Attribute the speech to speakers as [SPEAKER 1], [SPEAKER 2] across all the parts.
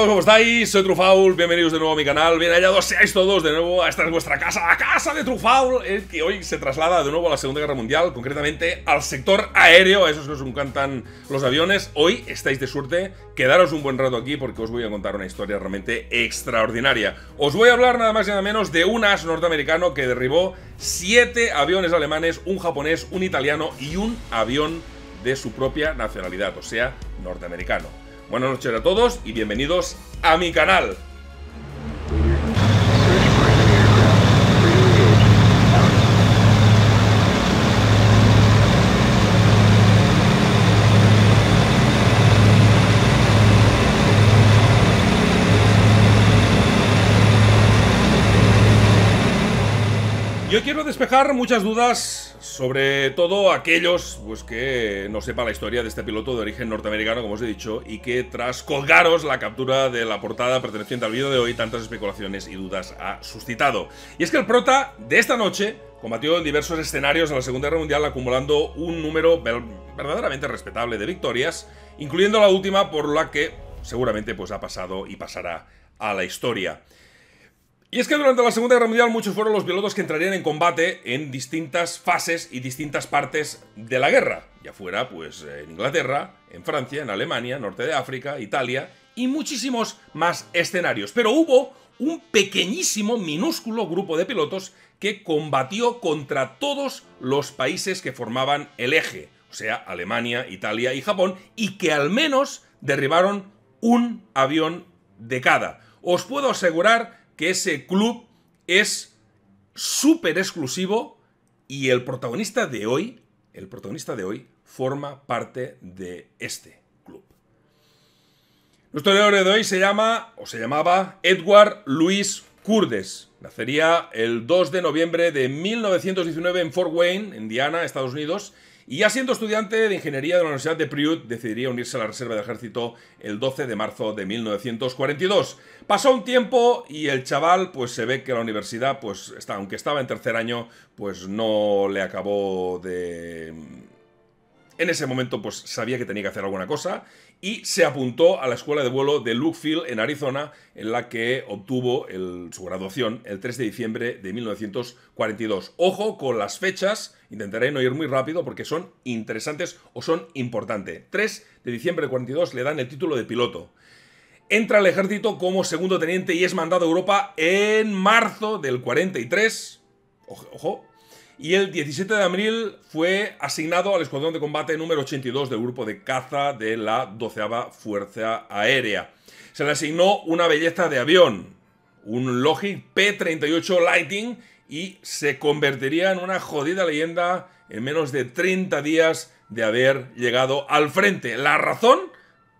[SPEAKER 1] todos, ¿cómo estáis? Soy Trufaul, bienvenidos de nuevo a mi canal, bien hallados seáis todos de nuevo, a esta es vuestra casa, la casa de Trufaul, el que hoy se traslada de nuevo a la Segunda Guerra Mundial, concretamente al sector aéreo, a esos que os encantan los aviones, hoy estáis de suerte, quedaros un buen rato aquí porque os voy a contar una historia realmente extraordinaria. Os voy a hablar nada más y nada menos de un as norteamericano que derribó 7 aviones alemanes, un japonés, un italiano y un avión de su propia nacionalidad, o sea, norteamericano. Buenas noches a todos y bienvenidos a mi canal. Yo quiero despejar muchas dudas sobre todo aquellos pues, que no sepan la historia de este piloto de origen norteamericano, como os he dicho, y que tras colgaros la captura de la portada perteneciente al vídeo de hoy, tantas especulaciones y dudas ha suscitado. Y es que el prota de esta noche combatió en diversos escenarios en la Segunda Guerra Mundial acumulando un número verdaderamente respetable de victorias, incluyendo la última por la que seguramente pues, ha pasado y pasará a la historia. Y es que durante la Segunda Guerra Mundial muchos fueron los pilotos que entrarían en combate en distintas fases y distintas partes de la guerra, ya fuera pues en Inglaterra, en Francia, en Alemania, norte de África, Italia y muchísimos más escenarios. Pero hubo un pequeñísimo, minúsculo grupo de pilotos que combatió contra todos los países que formaban el eje, o sea, Alemania, Italia y Japón, y que al menos derribaron un avión de cada. Os puedo asegurar que ese club es súper exclusivo y el protagonista de hoy, el protagonista de hoy, forma parte de este club. Nuestro héroe de hoy se llama, o se llamaba, Edward Luis Curdes. Nacería el 2 de noviembre de 1919 en Fort Wayne, Indiana, Estados Unidos, y ya siendo estudiante de ingeniería de la Universidad de Priut, decidiría unirse a la Reserva de Ejército el 12 de marzo de 1942. Pasó un tiempo y el chaval pues se ve que la universidad, pues está, aunque estaba en tercer año, pues no le acabó de en ese momento, pues sabía que tenía que hacer alguna cosa y se apuntó a la escuela de vuelo de Luke en Arizona, en la que obtuvo su graduación el 3 de diciembre de 1942. Ojo con las fechas, intentaré no ir muy rápido porque son interesantes o son importantes. 3 de diciembre de 42 le dan el título de piloto entra al ejército como segundo teniente y es mandado a Europa en marzo del 43. Ojo, ojo y el 17 de abril fue asignado al Escuadrón de Combate número 82 del Grupo de Caza de la 12 Fuerza Aérea. Se le asignó una belleza de avión, un Logic P-38 Lightning, y se convertiría en una jodida leyenda en menos de 30 días de haber llegado al frente. La razón,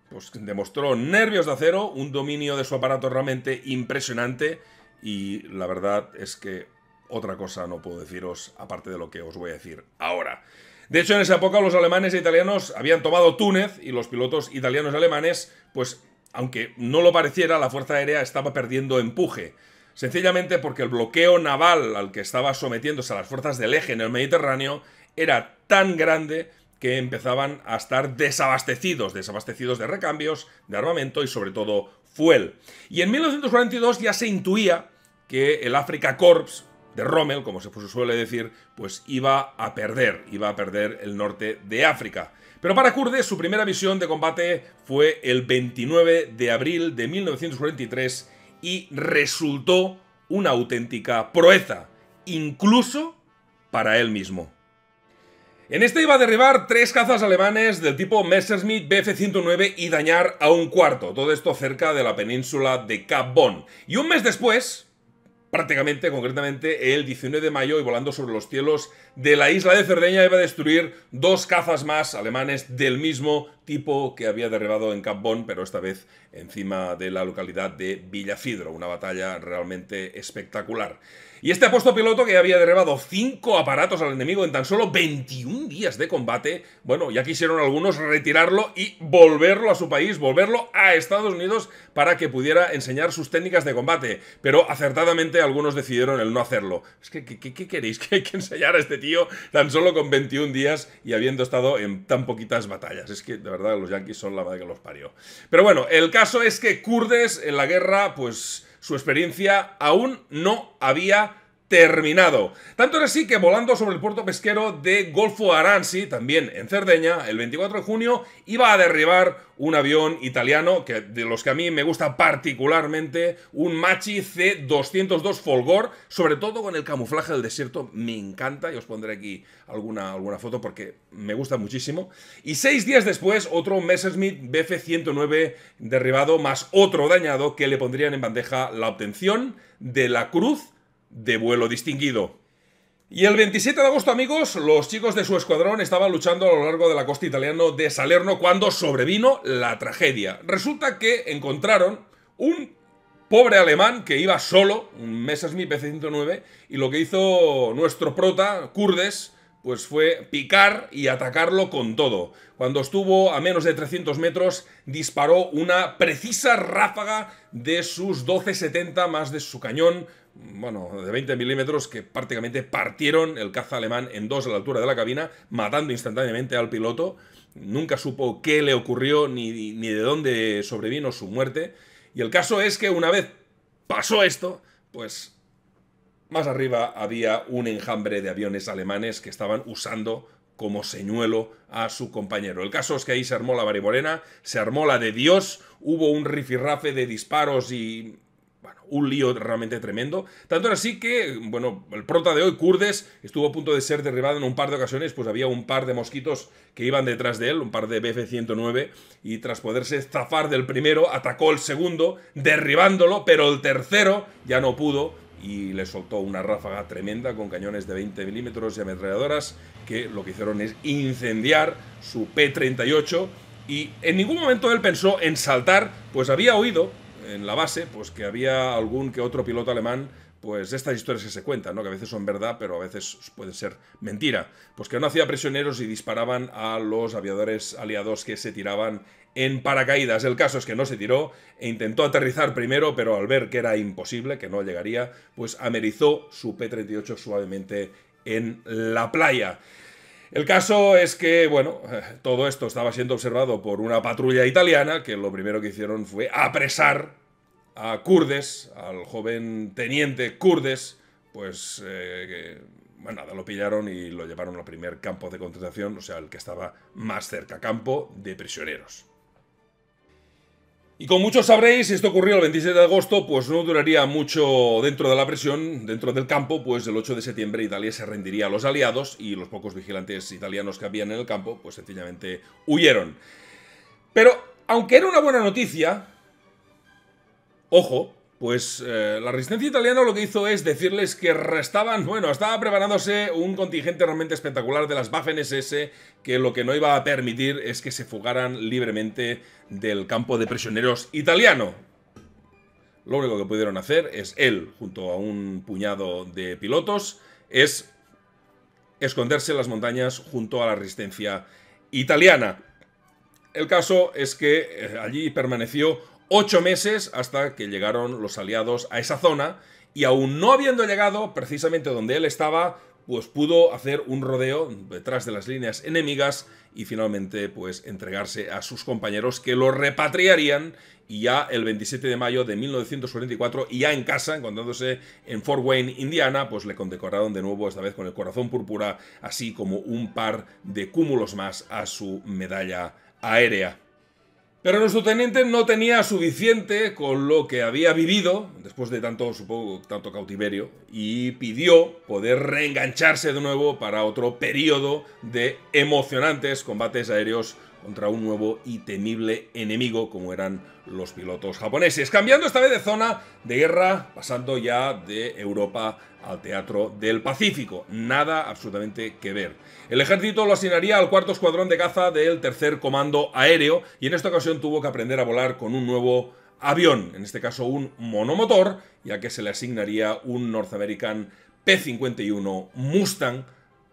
[SPEAKER 1] pues demostró nervios de acero, un dominio de su aparato realmente impresionante, y la verdad es que otra cosa no puedo deciros aparte de lo que os voy a decir ahora. De hecho, en esa época los alemanes e italianos habían tomado Túnez y los pilotos italianos y alemanes, pues aunque no lo pareciera, la Fuerza Aérea estaba perdiendo empuje. Sencillamente porque el bloqueo naval al que estaba sometiéndose a las fuerzas del eje en el Mediterráneo era tan grande que empezaban a estar desabastecidos, desabastecidos de recambios, de armamento y sobre todo fuel. Y en 1942 ya se intuía que el Africa Corps de Rommel, como se suele decir, pues iba a perder, iba a perder el norte de África. Pero para Kurde su primera misión de combate fue el 29 de abril de 1943 y resultó una auténtica proeza, incluso para él mismo. En este iba a derribar tres cazas alemanes del tipo Messerschmitt Bf-109 y dañar a un cuarto, todo esto cerca de la península de Cap Bon. Y un mes después, prácticamente, concretamente, el 19 de mayo y volando sobre los cielos de la isla de Cerdeña iba a destruir dos cazas más alemanes del mismo tipo que había derribado en Capbón, pero esta vez encima de la localidad de Villafidro. Una batalla realmente espectacular. Y este apuesto piloto que había derribado cinco aparatos al enemigo en tan solo 21 días de combate, bueno, ya quisieron algunos retirarlo y volverlo a su país, volverlo a Estados Unidos para que pudiera enseñar sus técnicas de combate. Pero acertadamente algunos decidieron el no hacerlo. Es que, ¿qué, queréis? Que hay que enseñar a este tío tan solo con 21 días y habiendo estado en tan poquitas batallas. Es que, de verdad, verdad los yanquis son la madre que los parió. Pero bueno, el caso es que kurdes en la guerra, pues su experiencia aún no había terminado. Tanto es así que volando sobre el puerto pesquero de Golfo Aransi, también en Cerdeña, el 24 de junio, iba a derribar un avión italiano, que, de los que a mí me gusta particularmente, un Machi C-202 Folgor, sobre todo con el camuflaje del desierto, me encanta, y os pondré aquí alguna, alguna foto porque me gusta muchísimo. Y seis días después, otro Messerschmitt BF-109 derribado, más otro dañado, que le pondrían en bandeja la obtención de la cruz de vuelo distinguido. Y el 27 de agosto, amigos, los chicos de su escuadrón estaban luchando a lo largo de la costa italiana de Salerno cuando sobrevino la tragedia. Resulta que encontraron un pobre alemán que iba solo, un Messerschmitt PC-109, y lo que hizo nuestro prota, Kurdes, pues fue picar y atacarlo con todo. Cuando estuvo a menos de 300 metros, disparó una precisa ráfaga de sus 1270 más de su cañón bueno, de 20 milímetros que prácticamente partieron el caza alemán en dos a la altura de la cabina, matando instantáneamente al piloto. Nunca supo qué le ocurrió ni, ni de dónde sobrevino su muerte. Y el caso es que una vez pasó esto, pues más arriba había un enjambre de aviones alemanes que estaban usando como señuelo a su compañero. El caso es que ahí se armó la barimorena, se armó la de Dios, hubo un rifirrafe de disparos y bueno, un lío realmente tremendo. Tanto era así que, bueno, el prota de hoy, Kurdes, estuvo a punto de ser derribado en un par de ocasiones, pues había un par de mosquitos que iban detrás de él, un par de BF-109, y tras poderse zafar del primero, atacó el segundo, derribándolo, pero el tercero ya no pudo y le soltó una ráfaga tremenda con cañones de 20 milímetros y ametralladoras que lo que hicieron es incendiar su P-38 y en ningún momento él pensó en saltar, pues había oído en la base, pues que había algún que otro piloto alemán pues estas historias que se cuentan, ¿no? que a veces son verdad, pero a veces pueden ser mentira. Pues que no hacía prisioneros y disparaban a los aviadores aliados que se tiraban en paracaídas. El caso es que no se tiró e intentó aterrizar primero, pero al ver que era imposible, que no llegaría, pues amerizó su P-38 suavemente en la playa. El caso es que, bueno, eh, todo esto estaba siendo observado por una patrulla italiana, que lo primero que hicieron fue apresar a Kurdes, al joven teniente Kurdes, pues eh, nada, lo pillaron y lo llevaron al primer campo de concentración, o sea, el que estaba más cerca campo de prisioneros. Y como muchos sabréis, esto ocurrió el 27 de agosto, pues no duraría mucho dentro de la presión, dentro del campo, pues el 8 de septiembre Italia se rendiría a los aliados y los pocos vigilantes italianos que habían en el campo, pues sencillamente huyeron. Pero, aunque era una buena noticia, Ojo, pues eh, la resistencia italiana lo que hizo es decirles que restaban, bueno, estaba preparándose un contingente realmente espectacular de las Waffen SS que lo que no iba a permitir es que se fugaran libremente del campo de prisioneros italiano. Lo único que pudieron hacer es él, junto a un puñado de pilotos, es esconderse en las montañas junto a la resistencia italiana. El caso es que eh, allí permaneció ocho meses hasta que llegaron los aliados a esa zona y aún no habiendo llegado precisamente donde él estaba, pues pudo hacer un rodeo detrás de las líneas enemigas y finalmente pues entregarse a sus compañeros que lo repatriarían y ya el 27 de mayo de 1944 y ya en casa, encontrándose en Fort Wayne, Indiana, pues le condecoraron de nuevo, esta vez con el corazón púrpura, así como un par de cúmulos más a su medalla aérea. Pero nuestro teniente no tenía suficiente con lo que había vivido después de tanto, tanto cautiverio y pidió poder reengancharse de nuevo para otro periodo de emocionantes combates aéreos contra un nuevo y temible enemigo como eran los pilotos japoneses, cambiando esta vez de zona de guerra, pasando ya de Europa al Teatro del Pacífico. Nada absolutamente que ver. El ejército lo asignaría al cuarto escuadrón de caza del tercer comando aéreo y en esta ocasión tuvo que aprender a volar con un nuevo avión, en este caso un monomotor, ya que se le asignaría un North American P-51 Mustang,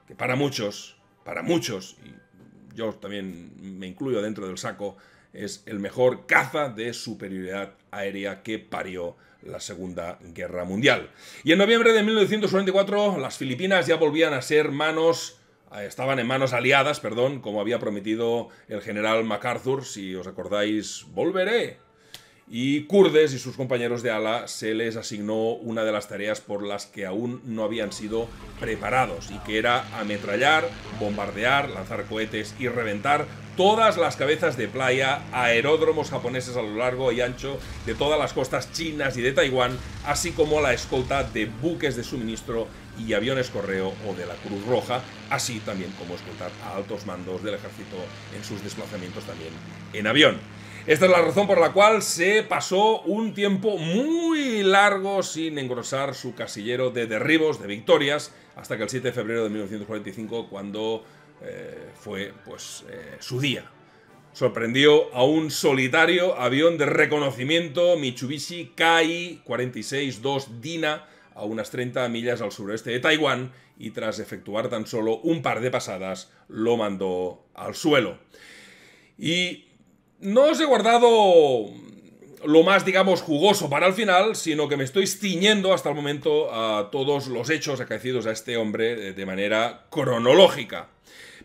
[SPEAKER 1] que para muchos, para muchos, y yo también me incluyo dentro del saco, es el mejor caza de superioridad aérea que parió la Segunda Guerra Mundial. Y en noviembre de 1944 las Filipinas ya volvían a ser manos eh, estaban en manos aliadas, perdón, como había prometido el general MacArthur, si os acordáis, volveré, y Kurdes y sus compañeros de ala se les asignó una de las tareas por las que aún no habían sido preparados y que era ametrallar, bombardear, lanzar cohetes y reventar todas las cabezas de playa, aeródromos japoneses a lo largo y ancho de todas las costas chinas y de Taiwán, así como la escolta de buques de suministro y aviones correo o de la Cruz Roja, así también como escoltar a altos mandos del ejército en sus desplazamientos también en avión. Esta es la razón por la cual se pasó un tiempo muy largo sin engrosar su casillero de derribos, de victorias, hasta que el 7 de febrero de 1945, cuando eh, fue pues, eh, su día. Sorprendió a un solitario avión de reconocimiento Mitsubishi KI-46-2 Dina a unas 30 millas al sureste de Taiwán y tras efectuar tan solo un par de pasadas lo mandó al suelo. Y no os he guardado lo más, digamos, jugoso para el final, sino que me estoy ciñendo hasta el momento a todos los hechos acaecidos a este hombre eh, de manera cronológica.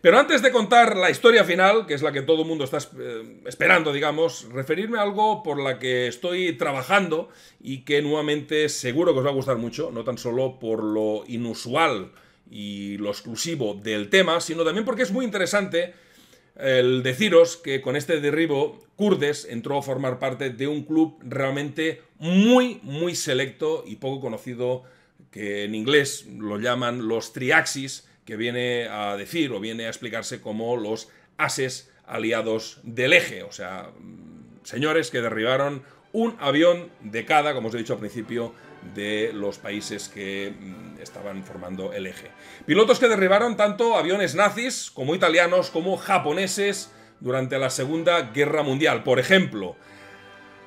[SPEAKER 1] Pero antes de contar la historia final, que es la que todo el mundo está eh, esperando, digamos, referirme a algo por la que estoy trabajando y que nuevamente seguro que os va a gustar mucho, no tan solo por lo inusual y lo exclusivo del tema, sino también porque es muy interesante el deciros que con este derribo, Kurdes entró a formar parte de un club realmente muy, muy selecto y poco conocido, que en inglés lo llaman los Triaxis, que viene a decir o viene a explicarse como los ases aliados del eje, o sea, mm, señores que derribaron un avión de cada, como os he dicho al principio, de los países que mm, estaban formando el eje. Pilotos que derribaron tanto aviones nazis como italianos como japoneses durante la Segunda Guerra Mundial. Por ejemplo,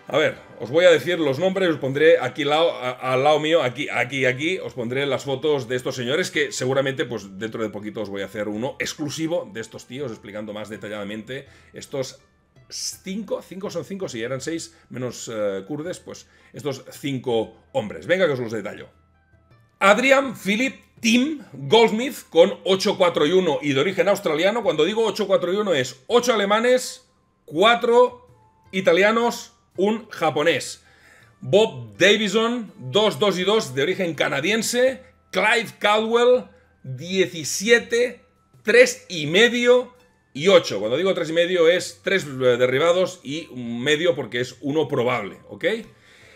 [SPEAKER 1] a ver, os voy a decir los nombres, os pondré aquí al lado mío, aquí, aquí, aquí, os pondré las fotos de estos señores que seguramente pues dentro de poquito os voy a hacer uno exclusivo de estos tíos explicando más detalladamente estos 5 cinco son cinco, si eran seis menos eh, kurdes, pues estos cinco hombres. Venga que os los detallo. Adrian Philip Tim Goldsmith con 8, 4 y 1 y de origen australiano. Cuando digo 8, 4 y 1 es 8 alemanes, 4 italianos, un japonés. Bob Davison, 2, 2 y 2 de origen canadiense. Clive Caldwell, 17, 3 y medio y 8. Cuando digo 3 y medio es 3 eh, derribados y medio porque es uno probable, ¿ok?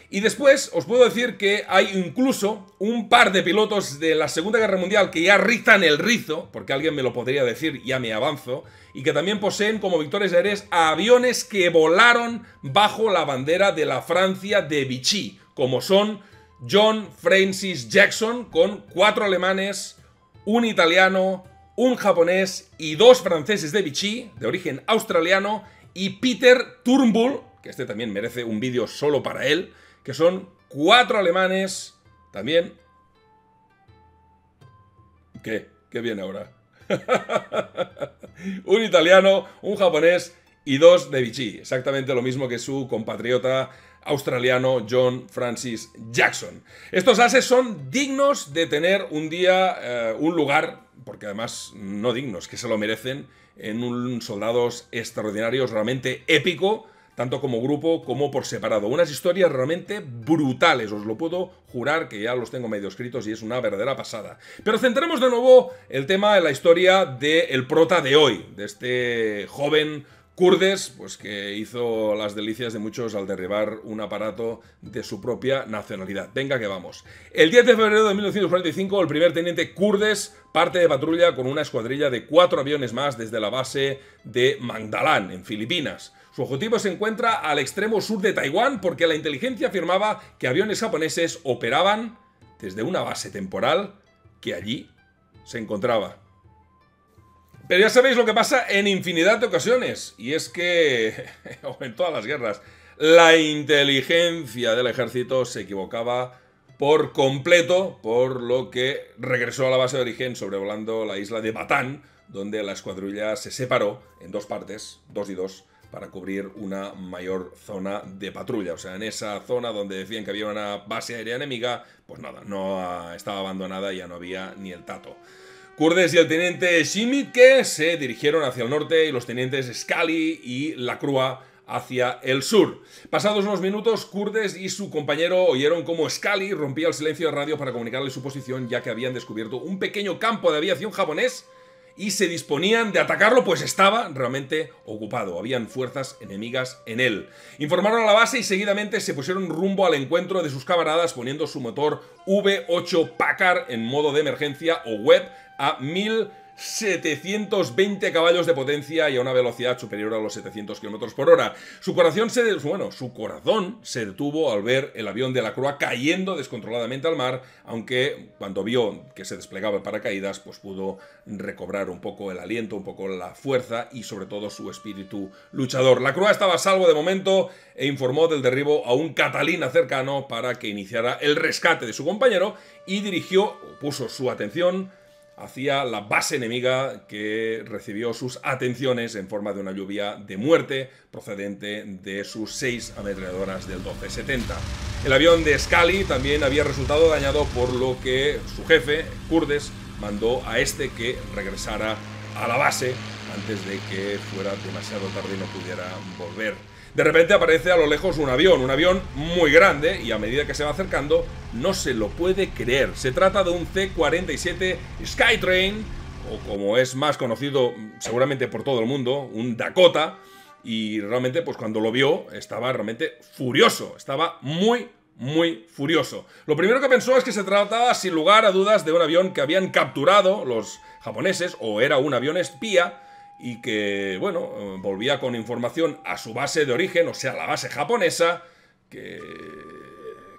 [SPEAKER 1] Y después os puedo decir que hay incluso un par de pilotos de la Segunda Guerra Mundial que ya rizan el rizo, porque alguien me lo podría decir, ya me avanzo, y que también poseen como victorias eres aviones que volaron bajo la bandera de la Francia de Vichy, como son John Francis Jackson con cuatro alemanes, un italiano, un japonés y dos franceses de Vichy, de origen australiano, y Peter Turnbull, que este también merece un vídeo solo para él, que son cuatro alemanes también. ¿Qué? ¿Qué viene ahora? un italiano, un japonés y dos de Vichy. Exactamente lo mismo que su compatriota australiano John Francis Jackson. Estos ases son dignos de tener un día eh, un lugar porque además no dignos, que se lo merecen, en un soldados extraordinarios, realmente épico, tanto como grupo como por separado. Unas historias realmente brutales, os lo puedo jurar que ya los tengo medio escritos y es una verdadera pasada. Pero centremos de nuevo el tema en la historia del el prota de hoy, de este joven Kurdes, pues que hizo las delicias de muchos al derribar un aparato de su propia nacionalidad. Venga que vamos. El 10 de febrero de 1945, el primer teniente Kurdes parte de patrulla con una escuadrilla de cuatro aviones más desde la base de Magdalán, en Filipinas. Su objetivo se encuentra al extremo sur de Taiwán porque la inteligencia afirmaba que aviones japoneses operaban desde una base temporal que allí se encontraba. Pero ya sabéis lo que pasa en infinidad de ocasiones, y es que, o en todas las guerras, la inteligencia del ejército se equivocaba por completo, por lo que regresó a la base de origen sobrevolando la isla de Batán, donde la escuadrilla se separó en dos partes, dos y dos, para cubrir una mayor zona de patrulla. O sea, en esa zona donde decían que había una base aérea enemiga, pues nada, no estaba abandonada y ya no había ni el tato. Kurdes y el teniente Shimi que se dirigieron hacia el norte y los tenientes Scali y La Crua hacia el sur. Pasados unos minutos, Kurdes y su compañero oyeron cómo Scali rompía el silencio de radio para comunicarle su posición ya que habían descubierto un pequeño campo de aviación japonés y se disponían de atacarlo, pues estaba realmente ocupado. Habían fuerzas enemigas en él. Informaron a la base y seguidamente se pusieron rumbo al encuentro de sus camaradas poniendo su motor V8 Packard en modo de emergencia o web a 1000 720 caballos de potencia y a una velocidad superior a los 700 km por hora. Su corazón se, bueno, su corazón se detuvo al ver el avión de la crua... cayendo descontroladamente al mar, aunque cuando vio que se desplegaba el paracaídas, pues pudo recobrar un poco el aliento, un poco la fuerza y sobre todo su espíritu luchador. La Croa estaba a salvo de momento e informó del derribo a un Catalina cercano para que iniciara el rescate de su compañero y dirigió, puso su atención hacia la base enemiga que recibió sus atenciones en forma de una lluvia de muerte procedente de sus seis ametralladoras del 1270. El avión de Scali también había resultado dañado por lo que su jefe, Kurdes, mandó a este que regresara a la base antes de que fuera demasiado tarde y no pudiera volver. De repente aparece a lo lejos un avión, un avión muy grande y a medida que se va acercando no se lo puede creer. Se trata de un C-47 Skytrain o como es más conocido seguramente por todo el mundo, un Dakota. Y realmente pues cuando lo vio estaba realmente furioso, estaba muy, muy furioso. Lo primero que pensó es que se trataba sin lugar a dudas de un avión que habían capturado los japoneses o era un avión espía y que, bueno, eh, volvía con información a su base de origen, o sea, la base japonesa, que,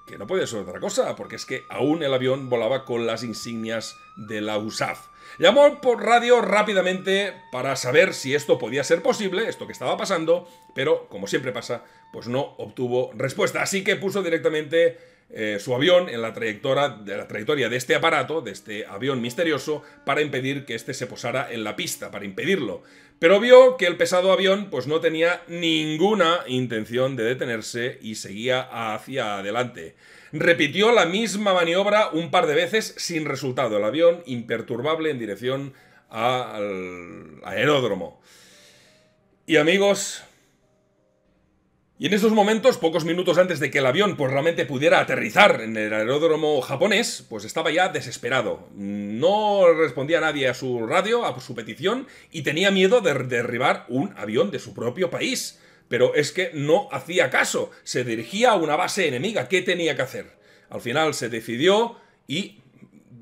[SPEAKER 1] que no puede ser otra cosa, porque es que aún el avión volaba con las insignias de la USAF. Llamó por radio rápidamente para saber si esto podía ser posible, esto que estaba pasando, pero como siempre pasa, pues no obtuvo respuesta. Así que puso directamente eh, su avión en la trayectoria, de la trayectoria de este aparato, de este avión misterioso, para impedir que éste se posara en la pista, para impedirlo. Pero vio que el pesado avión pues no tenía ninguna intención de detenerse y seguía hacia adelante. Repitió la misma maniobra un par de veces sin resultado. El avión imperturbable en dirección al aeródromo. Y amigos, y en esos momentos, pocos minutos antes de que el avión pues, realmente pudiera aterrizar en el aeródromo japonés, pues estaba ya desesperado. No respondía nadie a su radio, a su petición, y tenía miedo de derribar un avión de su propio país. Pero es que no hacía caso, se dirigía a una base enemiga. ¿Qué tenía que hacer? Al final se decidió y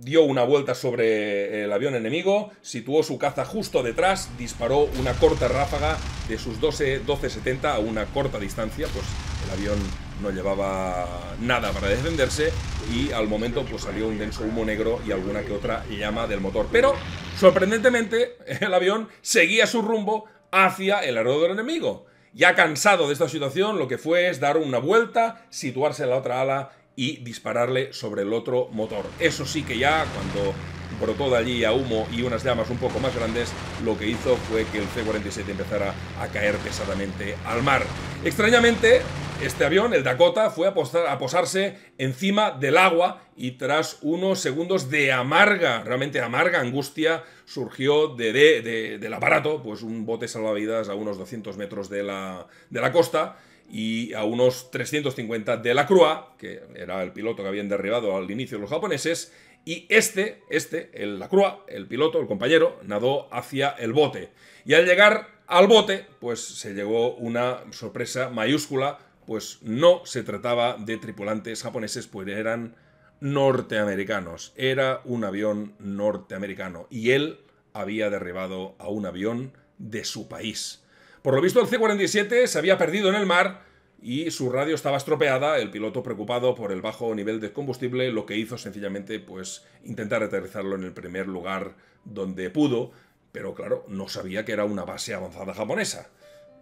[SPEAKER 1] dio una vuelta sobre el avión enemigo, situó su caza justo detrás, disparó una corta ráfaga de sus 12, 1270 a una corta distancia, pues el avión no llevaba nada para defenderse y al momento pues salió un denso humo negro y alguna que otra llama del motor. Pero, sorprendentemente, el avión seguía su rumbo hacia el aeródromo enemigo. Ya cansado de esta situación, lo que fue es dar una vuelta, situarse en la otra ala y dispararle sobre el otro motor. Eso sí que ya, cuando brotó de allí a humo y unas llamas un poco más grandes, lo que hizo fue que el C-47 empezara a caer pesadamente al mar. Extrañamente, este avión, el Dakota, fue a, a, posarse encima del agua y tras unos segundos de amarga, realmente amarga angustia, surgió de, del aparato, pues un bote salvavidas a unos 200 metros de la, de la costa y a unos 350 de la crua, que era el piloto que habían derribado al inicio los japoneses, y este, este, el la crua, el piloto, el compañero, nadó hacia el bote. Y al llegar al bote, pues se llegó una sorpresa mayúscula, pues no se trataba de tripulantes japoneses, pues eran norteamericanos. Era un avión norteamericano y él había derribado a un avión de su país. Por lo visto, el C-47 se había perdido en el mar y su radio estaba estropeada, el piloto preocupado por el bajo nivel de combustible, lo que hizo sencillamente pues intentar aterrizarlo en el primer lugar donde pudo, pero claro, no sabía que era una base avanzada japonesa.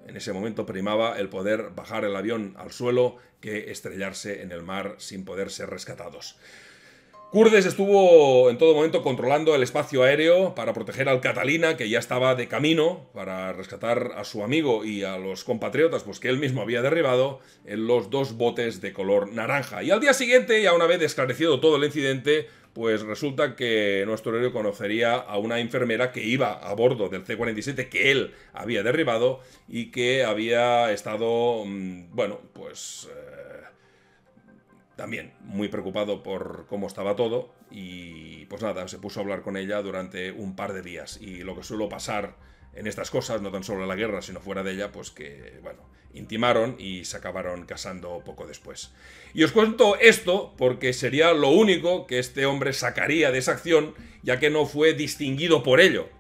[SPEAKER 1] En ese momento primaba el poder bajar el avión al suelo que estrellarse en el mar sin poder ser rescatados. Kurdes estuvo en todo momento controlando el espacio aéreo para proteger al Catalina, que ya estaba de camino para rescatar a su amigo y a los compatriotas, pues que él mismo había derribado en los dos botes de color naranja. Y al día siguiente, ya una vez esclarecido todo el incidente, pues resulta que nuestro héroe conocería a una enfermera que iba a bordo del C-47 que él había derribado y que había estado, mm, bueno, pues... Eh, también muy preocupado por cómo estaba todo y pues nada, se puso a hablar con ella durante un par de días y lo que suelo pasar en estas cosas, no tan solo en la guerra, sino fuera de ella, pues que, bueno, intimaron y se acabaron casando poco después. Y os cuento esto porque sería lo único que este hombre sacaría de esa acción, ya que no fue distinguido por ello.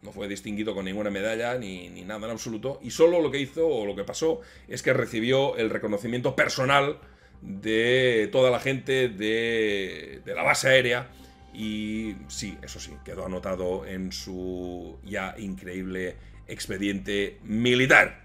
[SPEAKER 1] No fue distinguido con ninguna medalla ni, nada en absoluto, y solo lo que hizo o lo que pasó es que recibió el reconocimiento personal de toda la gente de, la base aérea. Y sí, eso sí, quedó anotado en su ya increíble expediente militar.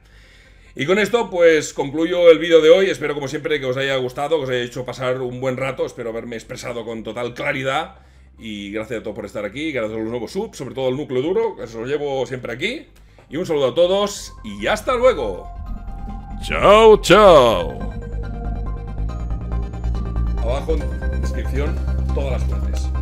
[SPEAKER 1] Y con esto pues concluyo el vídeo de hoy, espero como siempre que os haya gustado, que os haya hecho pasar un buen rato, espero haberme expresado con total claridad y gracias a todos por estar aquí, gracias a los nuevos subs, sobre todo al núcleo duro, que se lo llevo siempre aquí. Y un saludo a todos y hasta luego. Chao, chao abajo en descripción todas las fuentes.